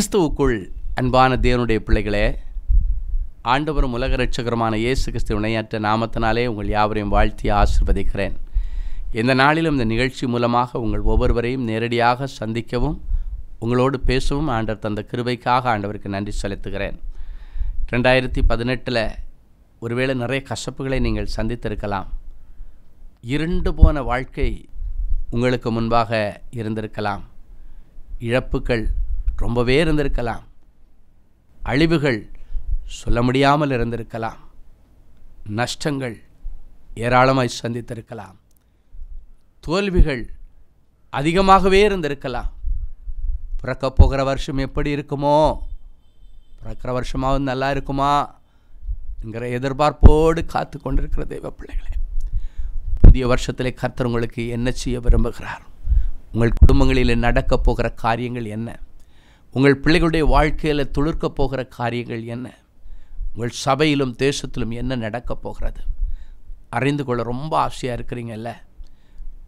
கிறிஸ்துவுக்குள் அன்பான தேவனுடைய பிள்ளைகளே ஆண்டவரும் உலக ரட்சகரமான இயேசு கிறிஸ்து இணையற்ற நாமத்தினாலே உங்கள் யாவரையும் வாழ்த்தி ஆசிர்வதிக்கிறேன் இந்த நாளிலும் இந்த நிகழ்ச்சி மூலமாக உங்கள் ஒவ்வொருவரையும் நேரடியாக சந்திக்கவும் உங்களோடு பேசவும் ஆண்டவர் தந்த கிருபைக்காக ஆண்டவருக்கு நன்றி செலுத்துகிறேன் ரெண்டாயிரத்தி பதினெட்டில் ஒருவேளை நிறைய கசப்புகளை நீங்கள் சந்தித்திருக்கலாம் இருண்டு போன வாழ்க்கை உங்களுக்கு முன்பாக இருந்திருக்கலாம் இழப்புகள் ரொம்பவே இருந்திருக்கலாம் அழிவுகள் சொல்ல முடியாமல் இருந்திருக்கலாம் நஷ்டங்கள் ஏராளமாய் சந்தித்திருக்கலாம் தோல்விகள் அதிகமாகவே இருந்திருக்கலாம் பிறக்க போகிற வருஷம் எப்படி இருக்குமோ பிறக்கிற வருஷமாவது நல்லா இருக்குமா என்கிற எதிர்பார்ப்போடு காத்து கொண்டிருக்கிற தெய்வ பிள்ளைகளே புதிய வருஷத்திலே கர்த்தர் உங்களுக்கு என்ன செய்ய விரும்புகிறார் உங்கள் குடும்பங்களில் நடக்கப் போகிற காரியங்கள் என்ன உங்கள் பிள்ளைகளுடைய வாழ்க்கையில் துளிர்க்கப் போகிற காரியங்கள் என்ன உங்கள் சபையிலும் தேசத்திலும் என்ன நடக்கப் போகிறது அறிந்து கொள்ள ரொம்ப ஆசையாக இருக்கிறீங்கல்ல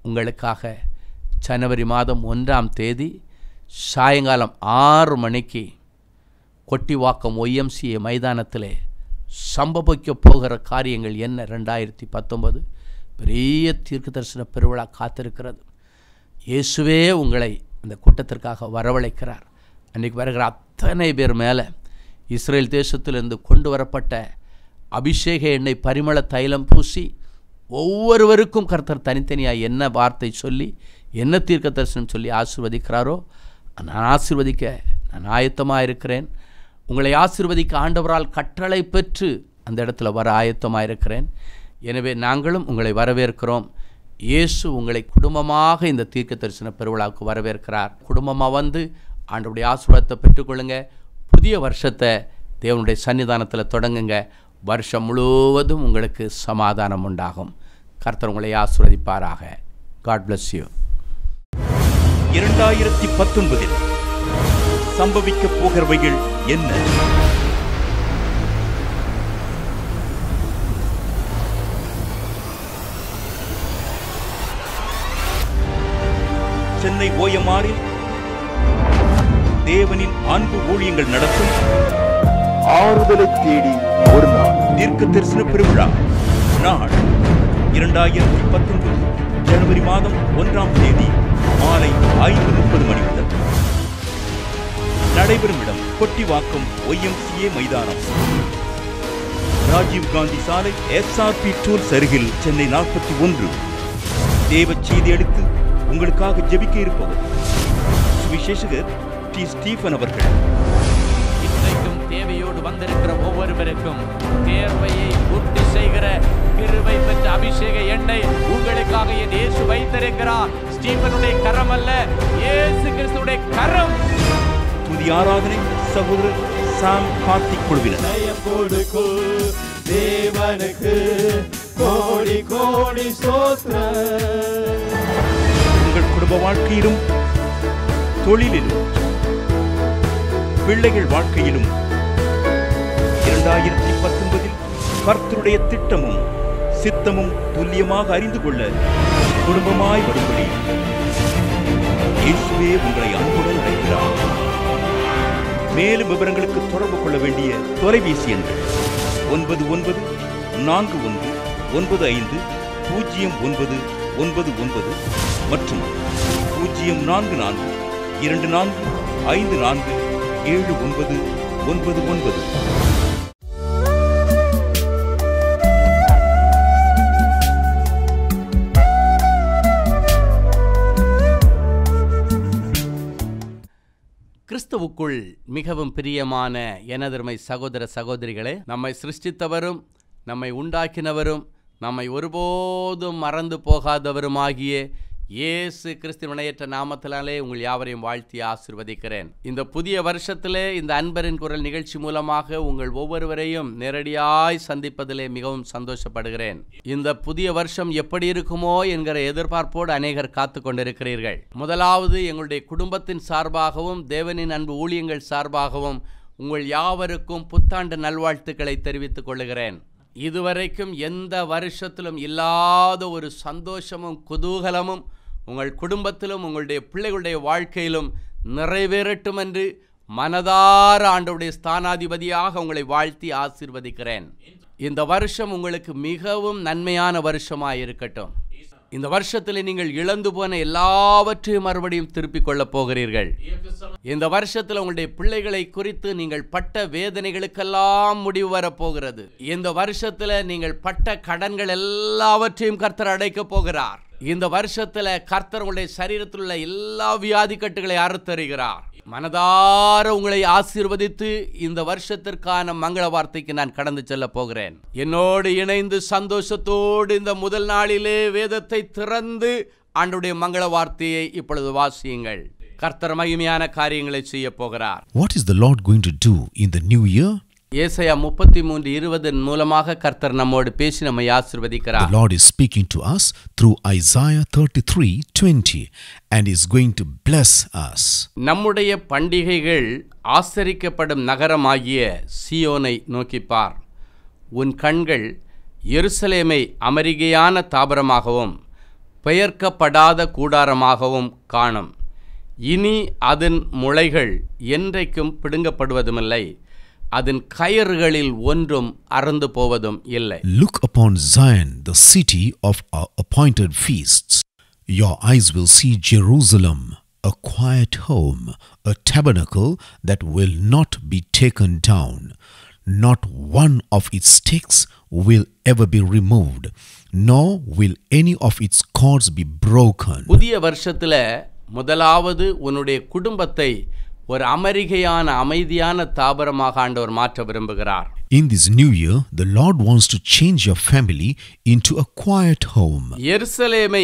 உங்களுக்காக ஜனவரி மாதம் ஒன்றாம் தேதி சாயங்காலம் ஆறு மணிக்கு கொட்டிவாக்கம் ஒய்எம்சிஏ மைதானத்தில் சம்பவிக்கப் போகிற காரியங்கள் என்ன ரெண்டாயிரத்தி பத்தொம்பது பெரிய தீர்க்க தரிசன பெருவிழா காத்திருக்கிறது இயேசுவே உங்களை அந்த கூட்டத்திற்காக வரவழைக்கிறார் அன்றைக்கு வருகிற அத்தனை பேர் மேலே இஸ்ரேல் தேசத்திலிருந்து கொண்டு வரப்பட்ட அபிஷேக எண்ணெய் பரிமள தைலம் பூசி ஒவ்வொருவருக்கும் கர்த்தர் தனித்தனியாக என்ன வார்த்தை சொல்லி என்ன தீர்க்க தரிசனம் சொல்லி ஆசிர்வதிக்கிறாரோ நான் ஆசிர்வதிக்க நான் ஆயத்தமாக இருக்கிறேன் உங்களை ஆசிர்வதிக்க ஆண்டவரால் கற்றளை பெற்று அந்த இடத்துல வர ஆயத்தமாக இருக்கிறேன் எனவே நாங்களும் உங்களை வரவேற்கிறோம் இயேசு உங்களை குடும்பமாக இந்த தீர்க்க தரிசன பெருவிழாவுக்கு வரவேற்கிறார் குடும்பமாக வந்து ஆண்டவுடைய ஆசீர்வாதத்தை பெற்றுக்கொள்ளுங்க புதிய வருஷத்தை தேவனுடைய சன்னிதானத்தில் தொடங்குங்க வருஷம் முழுவதும் உங்களுக்கு சமாதானம் உண்டாகும் கர்த்தர் உங்களை ஆசீர்வதிப்பாராக காட் பிளஸ் யூ இரண்டாயிரத்தி பத்தொன்பதில் சம்பவிக்க போகிறவைகள் என்ன சென்னை ஓயமாறில் தேவனின் அன்பு ஊழியங்கள் நடத்தும் ஆறுதலை தேடி ஒரு நாள் தீர்க்க தரிசன பெருவிழா நாள் இரண்டாயிரத்தி பத்தொன்பது ஜனவரி மாதம் ஒன்றாம் தேதி மாலை ஐந்து முப்பது மணி முதல் நடைபெறும் இடம் கொட்டிவாக்கம் ஒய்எம்சிஏ மைதானம் ராஜீவ் காந்தி சாலை எஸ்ஆர்பி டூல்ஸ் அருகில் சென்னை நாற்பத்தி ஒன்று தேவச் செய்தி அடித்து உங்களுக்காக ஜெபிக்க இருப்பவர் சுவிசேஷகர் டி ஸ்டீஃபன் அவர்கள் இன்றைக்கும் தேவையோடு வந்திருக்கிற ஒவ்வொருவருக்கும் தேர்வையை உறுதி செய்கிற கிருவை பெற்ற அபிஷேக எண்ணெய் உங்களுக்காக என் இயேசு வைத்திருக்கிறார் ஸ்டீஃபனுடைய கரம் அல்ல இயேசு கிறிஸ்துடைய கரம் புதிய ஆராதனை சகோதரர் சாம் கார்த்திக் குழுவினர் தேவனுக்கு கோடி கோடி உங்கள் குடும்ப வாழ்க்கையிலும் தொழிலிலும் பிள்ளைகள் வாழ்க்கையிலும் இரண்டாயிரத்தி பத்தொன்பதில் கர்த்தருடைய திட்டமும் சித்தமும் துல்லியமாக அறிந்து கொள்ள குடும்பமாய் வரும்படி இயேசுவே உங்களை அன்புடன் அழைக்கிறார் மேலும் விவரங்களுக்கு தொடர்பு கொள்ள வேண்டிய தொலைபேசி எண்கள் ஒன்பது ஒன்பது நான்கு ஒன்று ஒன்பது ஐந்து பூஜ்ஜியம் ஒன்பது ஒன்பது ஒன்பது மற்றும் பூஜ்ஜியம் நான்கு நான்கு இரண்டு நான்கு ஐந்து நான்கு ஏழு ஒன்பது ஒன்பது ஒன்பது கிறிஸ்துவுக்குள் மிகவும் பிரியமான எனதர்மை சகோதர சகோதரிகளே நம்மை சிருஷ்டித்தவரும் நம்மை உண்டாக்கினவரும் நம்மை ஒருபோதும் மறந்து போகாதவருமாகிய இயேசு கிறிஸ்து வினையற்ற நாமத்தினாலே உங்கள் யாவரையும் வாழ்த்தி ஆசிர்வதிக்கிறேன் இந்த புதிய வருஷத்திலே இந்த அன்பரின் குரல் நிகழ்ச்சி மூலமாக உங்கள் ஒவ்வொருவரையும் நேரடியாய் சந்திப்பதிலே மிகவும் சந்தோஷப்படுகிறேன் இந்த புதிய வருஷம் எப்படி இருக்குமோ என்கிற எதிர்பார்ப்போடு அநேகர் காத்து கொண்டிருக்கிறீர்கள் முதலாவது எங்களுடைய குடும்பத்தின் சார்பாகவும் தேவனின் அன்பு ஊழியங்கள் சார்பாகவும் உங்கள் யாவருக்கும் புத்தாண்டு நல்வாழ்த்துக்களை தெரிவித்துக் கொள்கிறேன் இதுவரைக்கும் எந்த வருஷத்திலும் இல்லாத ஒரு சந்தோஷமும் குதூகலமும் உங்கள் குடும்பத்திலும் உங்களுடைய பிள்ளைகளுடைய வாழ்க்கையிலும் நிறைவேறட்டும் என்று மனதார ஆண்டவுடைய ஸ்தானாதிபதியாக உங்களை வாழ்த்தி ஆசிர்வதிக்கிறேன் இந்த வருஷம் உங்களுக்கு மிகவும் நன்மையான வருஷமாக இருக்கட்டும் இந்த வருஷத்தில் நீங்கள் இழந்து போன எல்லாவற்றையும் மறுபடியும் திருப்பிக் கொள்ளப் போகிறீர்கள் இந்த வருஷத்தில் உங்களுடைய பிள்ளைகளை குறித்து நீங்கள் பட்ட வேதனைகளுக்கெல்லாம் முடிவு வரப்போகிறது இந்த வருஷத்தில் நீங்கள் பட்ட கடன்கள் எல்லாவற்றையும் கர்த்தர் அடைக்கப் போகிறார் இந்த வருஷத்தில் கர்த்தர் உங்களுடைய சரீரத்தில் உள்ள எல்லா வியாதிக்கட்டுகளை அறுத்தருகிறார் மனதார உங்களை ஆசீர்வதித்து இந்த வருஷத்திற்கான மங்கள வார்த்தைக்கு நான் கடந்து செல்ல போகிறேன் என்னோடு இணைந்து சந்தோஷத்தோடு இந்த முதல் நாளிலே வேதத்தை திறந்து ஆண்டுடைய மங்கள வார்த்தையை இப்பொழுது வாசியுங்கள் கர்த்தர் மகிமையான காரியங்களை செய்ய போகிறார் what is the lord going to do in the new year Isaiah முப்பத்தி மூன்று இருபதன் மூலமாக கர்த்தர் நம்மோடு பேசி நம்மை ஆசிர்வதிக்கிறார் The Lord is speaking to us through Isaiah 20 and is going to bless us. நம்முடைய பண்டிகைகள் ஆசரிக்கப்படும் நகரமாகிய சியோனை நோக்கிப்பார் உன் கண்கள் எருசலேமை அமரிகையான தாபரமாகவும் பெயர்க்கப்படாத கூடாரமாகவும் காணும் இனி அதன் முளைகள் என்றைக்கும் பிடுங்கப்படுவதுமில்லை அதன் upon ஒன்றும் அறந்து போவதும் இல்லை look upon Zion the city of appointed feast your eyes will see A quiet home, a tabernacle that will not be taken down. Not one of its sticks will ever be removed, nor will any of its cords be broken. ஒரு அமைதியான தாபரமாக ஆண்டவர் மாற்ற விரும்புகிறார் In this new year, the Lord wants to change your family into a quiet home. The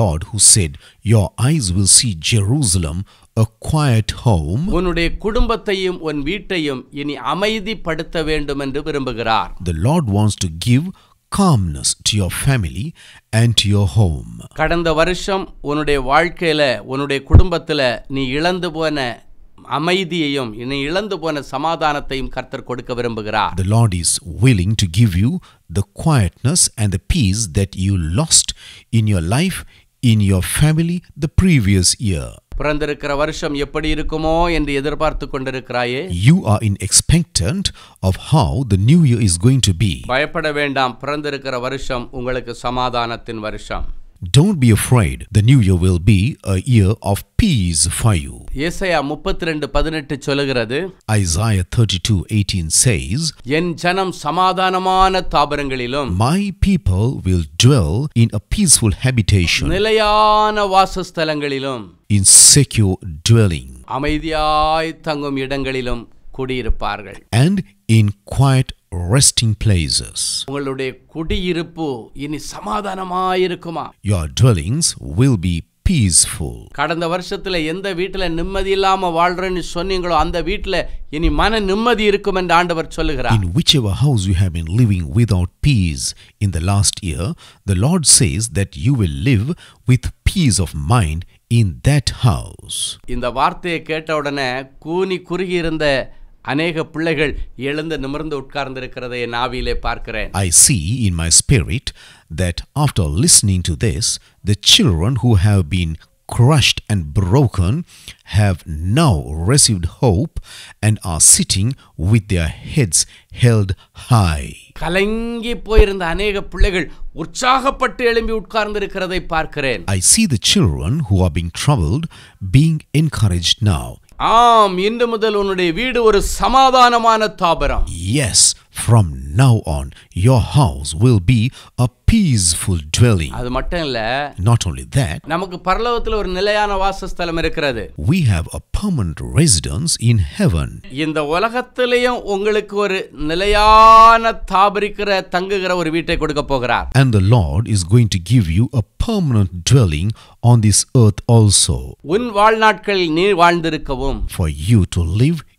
Lord who said, Your eyes will see Jerusalem a quiet home உன்னுடைய குடும்பத்தையும் உன் வீட்டையும் இனி அமைதிப்படுத்த வேண்டும் என்று விரும்புகிறார் The Lord wants to give calmness to your family and to your home. The Lord is willing to give you the quietness and the peace that you lost in your life in your family the previous year. பிறந்திருக்கிற வருஷம் எப்படி இருக்குமோ என்று எதிர்பார்த்து கொண்டிருக்கிறாயே you are in expectant of how the new year is going to be பயப்பட வேண்டாம் பிறந்திருக்கிற வருஷம் உங்களுக்கு சமாதானத்தின் வருஷம் Don't be afraid. The new year will be a year of peace for you. ஏசாயா 32 18 சொல்கிறது Isaiah 32:18 says என் ஜனம் சமாதானமான தாபரங்களிலும் My people will dwell in a peaceful habitation. நிலையான வாசஸ்தலங்களிலும் In secure dwelling. அமைதியாய் தங்கும் இடங்களிலும் and in quiet resting places உங்களுடைய குடியிருப்பு இனி சமாதானமாயிருக்குமா your dwellings will be peaceful கடந்த வருஷத்துல எந்த வீட்டுல நிம்மதி இல்லாம வாழ்றேன்னு சொன்னீங்களோ அந்த வீட்டுல இனி மன நிம்மதி இருக்கும் என்று ஆண்டவர் சொல்லுகிறார் in whichever house you have been living without peace in the last year the lord says that you will live with peace of mind in that house இந்த வார்த்தையை கேட்ட உடனே கூனி குறுகி இருந்த I see in my spirit that after listening to this the children who have been crushed and broken have now received hope and are sitting with their heads held high I see the children who are being troubled being encouraged now ஆம் இன்று முதல் உன்னுடைய வீடு ஒரு சமாதானமான தாபரம் as from now on your house will be a peaceful dwelling அது மட்டும் இல்ல நாட் ஓன்லி தட் நமக்கு பரலோகத்தில் ஒரு நிலையான வாசஸ்தலம் இருக்கிறது we have a permanent residence in heaven இந்த உலகத்திலேயும் உங்களுக்கு ஒரு நிலையான தாபரிக்கிற தங்குகிற ஒரு வீட்டை கொடுக்க போகிறார் and the lord is going to give you a permanent dwelling on this earth also உன் வாழ்நாட்களில் நீ வாழ்ந்திருக்கவும் for you to live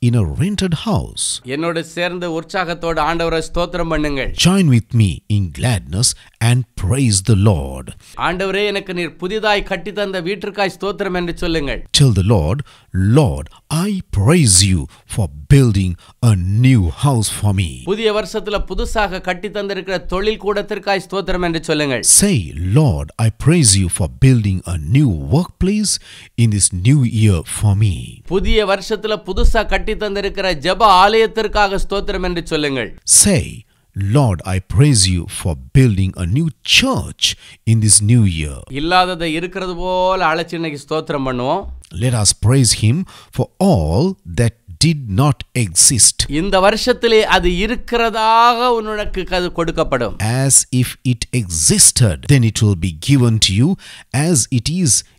in a rented house. Shine Join with me in gladness and praise the Lord. Tell the Lord, Lord, I praise you for building a new house for me. Say, Lord, I praise you for building a new workplace in this new year for me. Say, ஜப ஆலயத்திற்காக ஸ்தோத்திரம் என்று சொல்லுங்கள் சே Lord, I praise you for building a new church in this new year. Let us praise him for all that did not exist. As if it existed, then it will be given to you as it is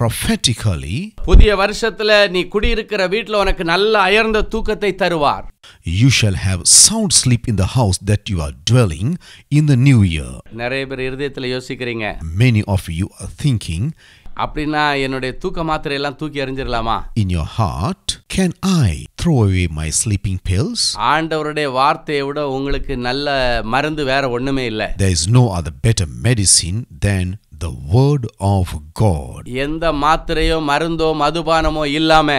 prophetically புதிய வருஷத்துல நீ வீட்ல உனக்கு நல்ல அயர்ந்த தூக்கத்தை தருவார் you shall have sound sleep in the house that you are dwelling in the new year நிறைய பேர் இதயத்துல யோசிக்கிறீங்க many of you are thinking தூக்க மாத்திரை எல்லாம் தூக்கி எறிஞ்சிரலாமா in your heart can i throw away my sleeping pills ஆண்டவருடைய வார்த்தையை விட உங்களுக்கு நல்ல மருந்து வேற ஒண்ணுமே இல்ல there is no other better medicine than the word of God. எந்த மாத்திரையோ மருந்தோ மதுபானமோ இல்லாம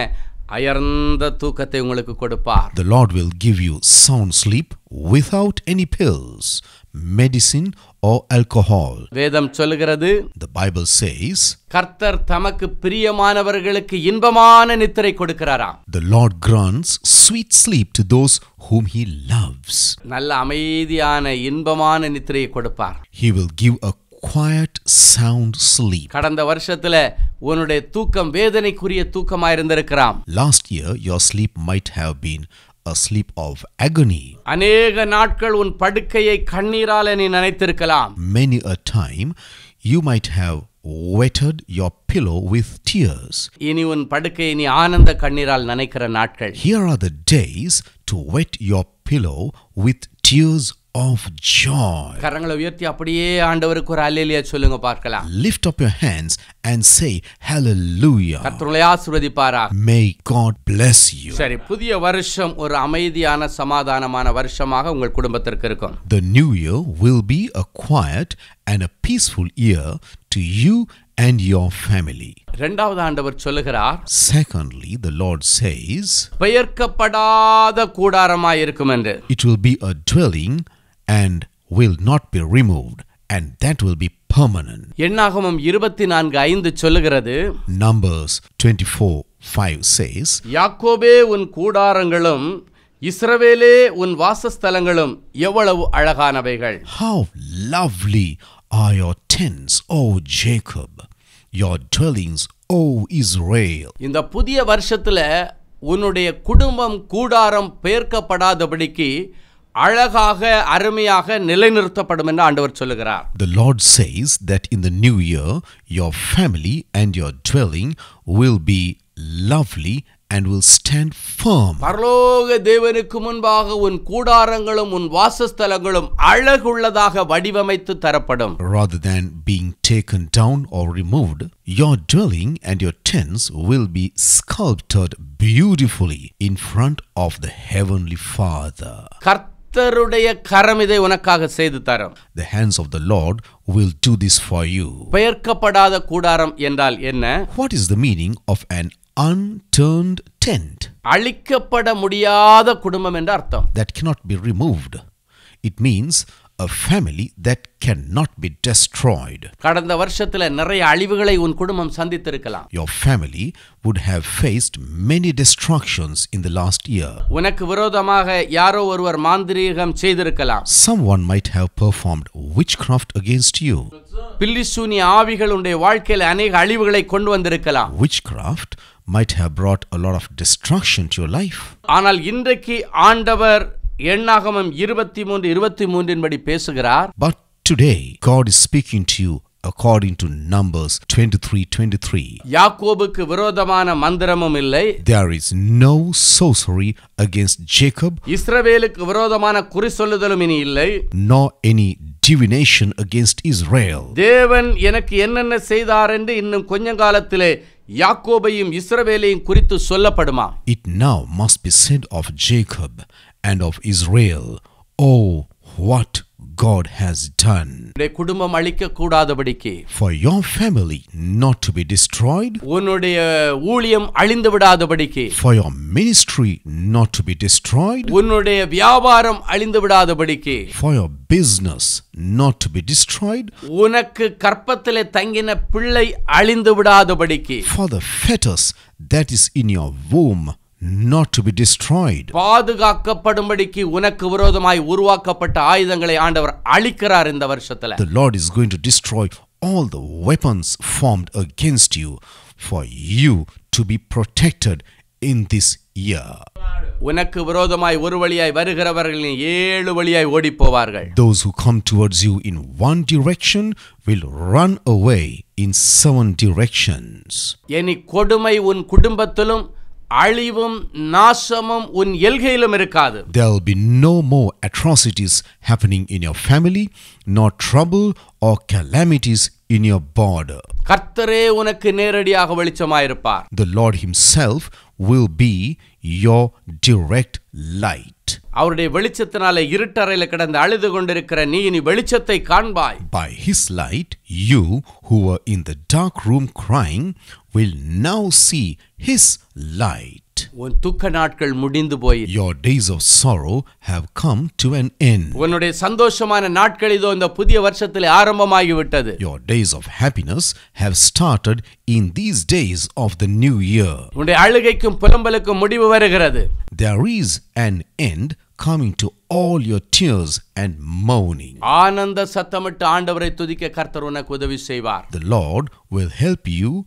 அயர்ந்த தூக்கத்தை உங்களுக்கு கொடுப்பார் The Lord will give you sound sleep without any pills, medicine or alcohol. வேதம் சொல்கிறது The Bible says கர்த்தர் தமக்கு பிரியமானவர்களுக்கு இன்பமான நித்திரை கொடுக்கிறாராம் The Lord grants sweet sleep to those whom he loves. நல்ல அமைதியான இன்பமான நித்திரையை கொடுப்பார் He will give a quiet sound sleep. Last year your sleep might have been a sleep of agony. Many a time you might have wetted your pillow with tears. Here are the days to wet your pillow with tears of joy. Lift up your hands and say hallelujah. May God bless you. The new year will be a quiet and a peaceful year to you and your family. secondly the lord says it will be a dwelling and will not be removed and that will be permanent எண்ணாகமம் 24:5 சொல்கிறது numbers 24:5 says யாக்கோபே உன் கூடாரங்களும் இஸ்ரவேலே உன் வாசஸ்தலங்களும் எவ்வளவு how lovely are your tents o jacob your dwellings o israel இந்த புதிய வருஷத்துல உன்னுடைய குடும்பம் கூடாரம் பெயர்க்கப்படாதபடிக்கு அழகாக அருமையாக நிலைநிறுத்தப்படும் என்று ஆண்டவர் சொல்லுகிறார் The Lord says that in the new year your family and your dwelling will be lovely and will stand firm. பரலோக தேவனுக்கு முன்பாக உன் கூடாரங்களும் உன் வாசஸ்தலங்களும் அழகுள்ளதாக வடிவமைத்து தரப்படும். Rather than being taken down or removed, your dwelling and your tents will be sculptured beautifully in front of the heavenly Father. கர்த்தருடைய கரம் இதை உனக்காக செய்து தரும் the hands of the lord will do this for you பெயர்க்கப்படாத கூடாரம் என்றால் என்ன what is the meaning of an unturned tent அழிக்கப்பட முடியாத குடும்பம் என்ற அர்த்தம் that cannot be removed it means a family that cannot be destroyed. Your family would have faced many destructions in the last year. Someone might have performed witchcraft against you. Witchcraft might have brought a lot of destruction to your life. எண்ணாகமம் இருபத்தி மூன்று இருபத்தி மூன்றின் படி பேசுகிறார் but today God is speaking to you according to numbers 23:23 யாக்கோபுக்கு விரோதமான மந்திரமும் இல்லை there is no sorcery against jacob இஸ்ரவேலுக்கு விரோதமான குறி சொல்லுதலும் இனி இல்லை nor any divination against israel தேவன் எனக்கு என்னென்ன செய்தார் என்று இன்னும் கொஞ்சம் காலத்திலே யாக்கோபையும் இஸ்ரவேலையும் குறித்து சொல்லப்படுமா it now must be said of jacob and of Israel. Oh, what God has done. for your family not to be destroyed for your ministry not to be destroyed for your business not to be destroyed for the fetus that is in your womb not to be destroyed. The Lord is going to destroy all the weapons formed against you for you to be protected in this year. உனக்கு விரோதமாய் ஒரு வழியாய் ஏழு வழியாய் ஓடி போவார்கள் those who come towards you in one direction will run away in seven directions any கொடுமை உன் குடும்பத்திலும் அழிவும் நாசமும் உன் எல்கையிலும் இருக்காது there will be no more atrocities happening in your family nor trouble or calamities in your border கர்த்தரே உனக்கு நேரடியாக வெளிச்சமாயிருப்பார் the lord himself will be your direct light அவருடைய வெளிச்சத்தினால இருட்டறையில் கிடந்து அழுது கொண்டிருக்கிற நீ இனி வெளிச்சத்தை காண்பாய் by his light you who were in the dark room crying will now see his light. Your days of sorrow have come to an end. Your days of happiness have started in these days of the new year. There is an end coming to all your tears and moaning. The Lord will help you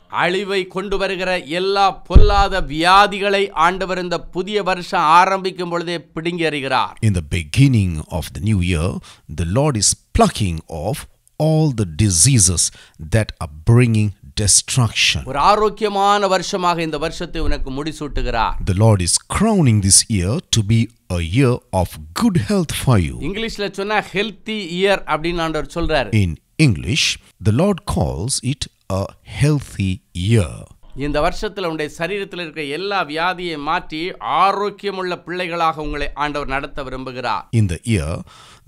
அழிவை கொண்டு வருகிற எல்லா பொல்லாத வியாதிகளை ஆண்டவர் இந்த புதிய வருஷம் ஆரம்பிக்கும் பொழுதே பிடுங்கி அறிகிறார் இந்த beginning of the new year the lord is plucking off all the diseases that are bringing destruction. ஒரு ஆரோக்கியமான வருஷமாக இந்த வருஷத்தை உனக்கு முடிசூட்டுகிறார். The Lord is crowning this year to be a year of good health for you. இங்கிலீஷ்ல சொன்னா healthy year அப்படின்னு ஆண்டவர் சொல்றாரு. In English, the Lord calls it a healthy year. இந்த வருஷத்தில் உங்களுடைய சரீரத்தில் இருக்கிற எல்லா வியாதியை மாற்றி ஆரோக்கியமுள்ள பிள்ளைகளாக உங்களை ஆண்டவர் நடத்த விரும்புகிறார் In the year,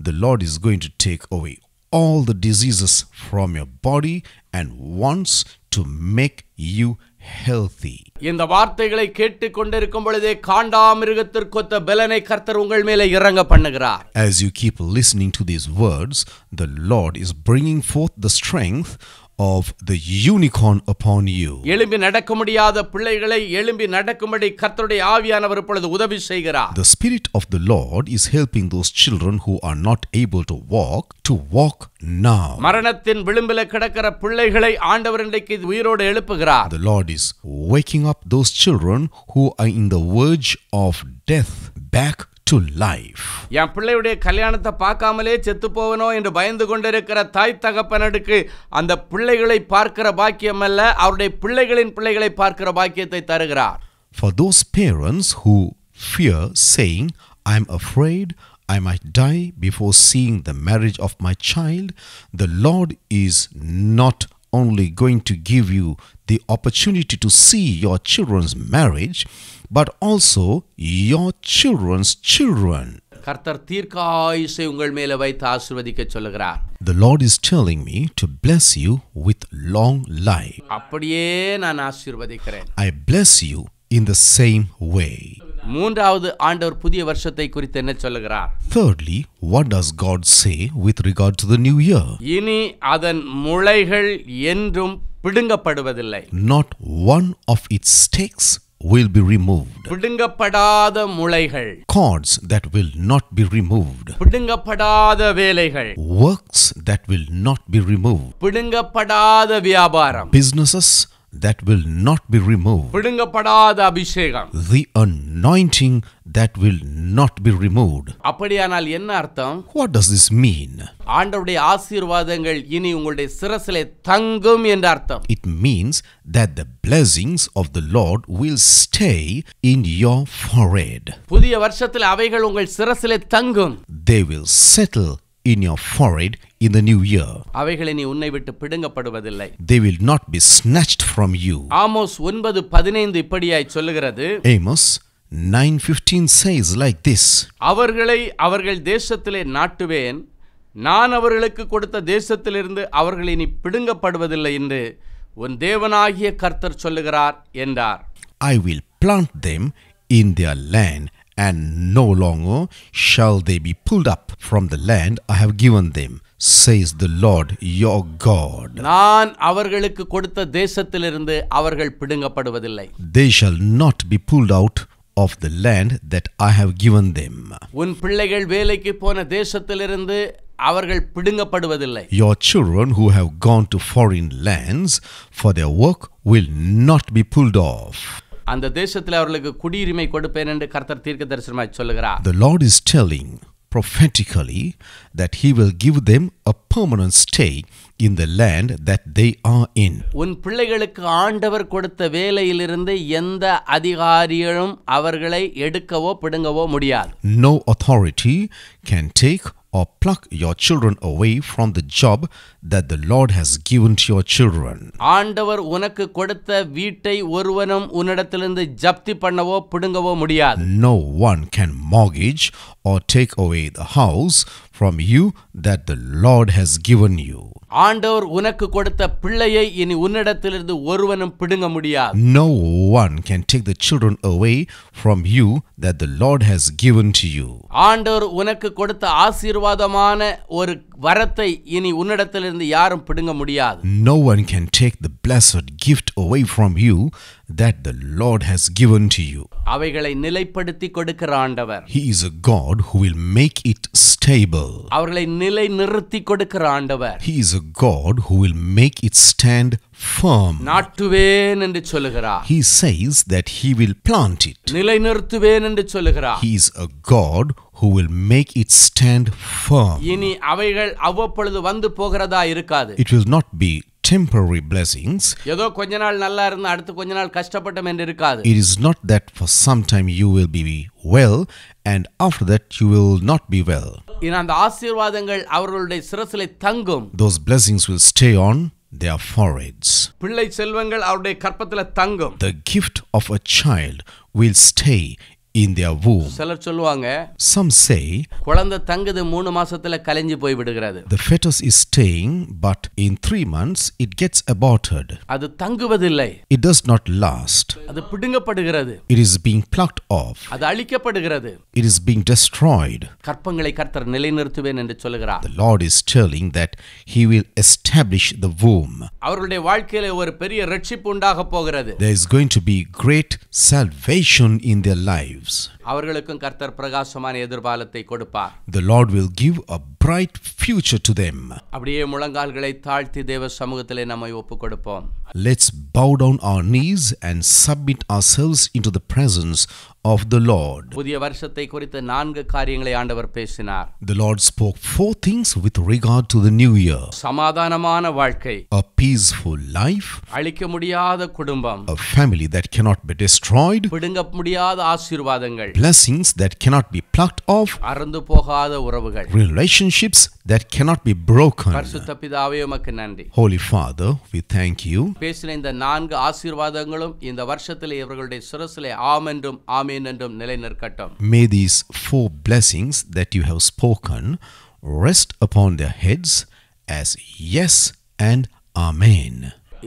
the Lord is going to take away all the diseases from your body and wants to make you healthy. இந்த வார்த்தைகளை கேட்டுக்கொண்டிருக்கும் பொழுதே காண்டாமிருகத்திற்கொத்த பலனை கர்த்தர் உங்கள் மேலே இறங்க பண்ணுகிறார் As you keep listening to these words, the Lord is bringing forth the strength of the unicorn upon you. எழும்பி நடக்க முடியாத பிள்ளைகளை எழும்பி நடக்கும்படி கர்த்தருடைய ஆவியானவர் இப்பொழுது உதவி செய்கிறார். The spirit of the Lord is helping those children who are not able to walk to walk now. மரணத்தின் விளிம்பில் கிடக்கிற பிள்ளைகளை ஆண்டவர் இன்றைக்கு உயிரோடு எழுப்புகிறார். The Lord is waking up those children who are in the verge of death back to life. என் பிள்ளையுடைய கல்யாணத்தை பார்க்காமலே செத்து போவனோ என்று பயந்து கொண்டிருக்கிற தாய் தகப்பனருக்கு அந்த பிள்ளைகளை பார்க்கிற பாக்கியம் அல்ல அவருடைய பிள்ளைகளின் பிள்ளைகளை பார்க்கிற பாக்கியத்தை தருகிறார் For those parents who fear saying, I'm afraid I might die before seeing the marriage of my child, the Lord is not only going to give you the opportunity to see your children's marriage, but also your children's children. The Lord is telling me to bless you with long life. I bless you in the same way. thirdly what does god say with regard to the new year பிடுங்கப்படுவதில்லை not one of its stakes will be removed பிடுங்கப்படாத முளைகள் cords that will not be removed பிடுங்கப்படாத வேலைகள் works that will not be removed பிடுங்கப்படாத வியாபாரம் businesses that will not be removed. The anointing that will not be removed. அப்படியானால் என்ன அர்த்தம்? What does this mean? ஆண்டவருடைய ஆசீர்வாதங்கள் இனி உங்களுடைய சிரசிலே தங்கும் என்ற அர்த்தம். It means that the blessings of the Lord will stay in your forehead. புதிய வருஷத்தில் அவைகள் உங்கள் சிரசிலே தங்கும். They will settle in your forehead in the new year அவைகளை நீ உன்னை விட்டு பிடுங்கப்படுவதில்லை. They will not be snatched from you. ஆமோஸ் பதினைந்து இப்படியாய் சொல்லுகிறது. நைன் 9:15 சைஸ் லைக் திஸ் அவர்களை அவர்கள் தேசத்திலே நாட்டுவேன். நான் அவர்களுக்கு கொடுத்த தேசத்திலிருந்து அவர்கள் இனி பிடுங்கப்படுவதில்லை என்று உன் தேவனாகிய கர்த்தர் சொல்லுகிறார் என்றார். I will plant them in their land and no longer shall they be pulled up from the land I have given them, says the Lord your God. They shall not be pulled out of the land that I have given them. your children who have gone to foreign lands for their work will not be pulled off அந்த தேசத்தில் அவர்களுக்கு குடியுரிமை கொடுப்பேன் என்று கர்த்தர் தீர்க்க தரிசனமாய் சொல்லுகிறார் The Lord is telling prophetically that he will give them a permanent stay in the land that they are in. உன் பிள்ளைகளுக்கு ஆண்டவர் கொடுத்த வேலையிலிருந்து எந்த அதிகாரியும் அவர்களை எடுக்கவோ பிடுங்கவோ முடியாது. No authority can take or pluck your children away from the job that the Lord has given to your children. ஆண்டவர் உனக்கு கொடுத்த வீட்டை ஒருவனும் உன்னிடத்திலிருந்து ஜப்தி பண்ணவோ பிடுங்கவோ முடியாது. No one can mortgage or take away the house from you that the Lord has given you. ஆண்டவர் உனக்கு கொடுத்த பிள்ளையை இனி உன்னிடத்திலிருந்து ஒருவனும் பிடுங்க முடியாது No one can take the children away from you that the Lord has given to you. ஆண்டவர் உனக்கு கொடுத்த ஆசீர்வாதமான ஒரு வரத்தை இனி உன்னிடத்திலிருந்து யாரும் பிடுங்க முடியாது No one can take the blessed gift away from you that the Lord has given to you. அவைகளை நிலைப்படுத்தி கொடுக்கிற ஆண்டவர். He is a God who will make it stable. அவர்களை நிலை நிறுத்தி கொடுக்கிற ஆண்டவர். He is a God who will make it stand firm. He says that he will plant it. He is a God who will make it stand firm. It will not be temporary blessings. It is not that for some time you will be well and after that you will not be well. Those blessings will stay on their foreheads. The gift of a child will stay in their womb. Some say The fetus is staying but in three months it gets aborted. அது It does not last. It is being plucked off. It is being destroyed. The Lord is telling that he will establish the womb. There is going to be great salvation in their lives lives. The Lord will give a bright future to them. Let's bow down our knees and submit ourselves into the presence of the Lord. The Lord spoke four things with regard to the new year. A peaceful life. A family that cannot be destroyed. Blessings that cannot be plucked off. Relationships that cannot be broken. Holy Father, we thank you. இந்த நான்கு ஆசீர்வாதங்களும் இந்த வருஷத்தில் இவர்களுடைய சிரசிலே ஆம் ஆமேன் என்றும் நிலைநிற்கட்டும். May these four blessings that you have spoken rest upon their heads as yes and amen.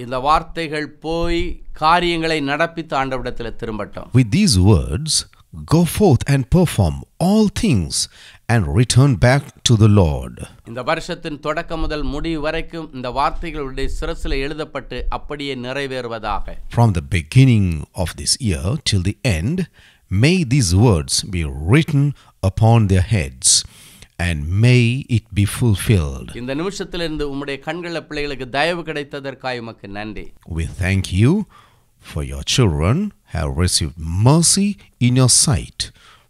இந்த வார்த்தைகள் போய் காரியங்களை நடப்பித்து திரும்பட்டும். With these words, Go forth and perform all things and return back to the Lord. இந்த வருஷத்தின் முதல் முடிவு வரைக்கும் இந்த வார்த்தைகளுடைய சிரசில் எழுதப்பட்டு அப்படியே நிறைவேறுவதாக From the beginning of this year till the end, may these words be written upon their heads and may it be fulfilled. We thank you for your children have received mercy in your sight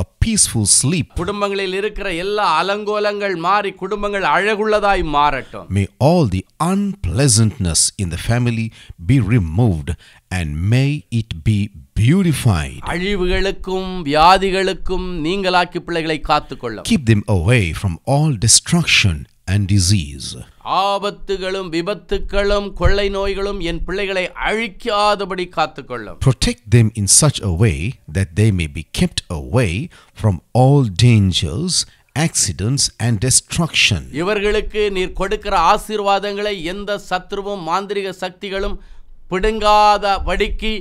a peaceful sleep. குடும்பங்களில் இருக்கிற எல்லா அலங்கோலங்கள் மாறி குடும்பங்கள் அழகுள்ளதாய் மாறட்டும். May all the unpleasantness in the family be removed and may it be beautified. அழிவுகளுக்கும் வியாதிகளுக்கும் நீங்களாக்கி பிள்ளைகளை காத்துக்கொள்ளும். Keep them away from all destruction and disease. ஆபத்துகளும் விபத்துகளும் கொள்ளை நோய்களும் என் பிள்ளைகளை அழிக்காதபடி காத்துக்கொள்ளும் Protect them in such a way that they may be kept away from all dangers accidents and destruction இவர்களுக்கு நீர் கொடுக்கிற ஆசீர்வாதங்களை எந்த மாந்திரிக சக்திகளும் பிடுங்காத வடிக்கு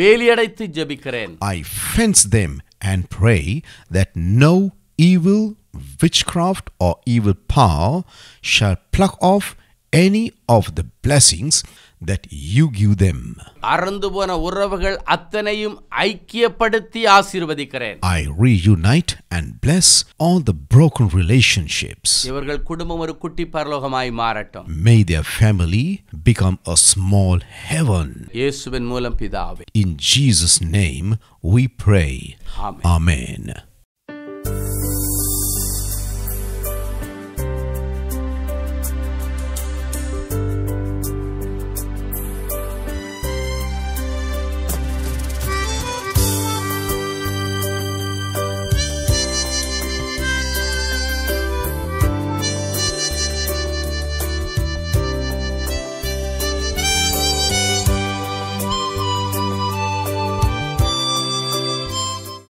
வேலியடைத்து ஜெபிக்கிறேன் I fence them and pray that no evil witchcraft or evil power shall pluck off any of the blessings that you give them. I reunite and bless all the broken relationships. May their family become a small heaven. In Jesus name we pray. Amen. Amen.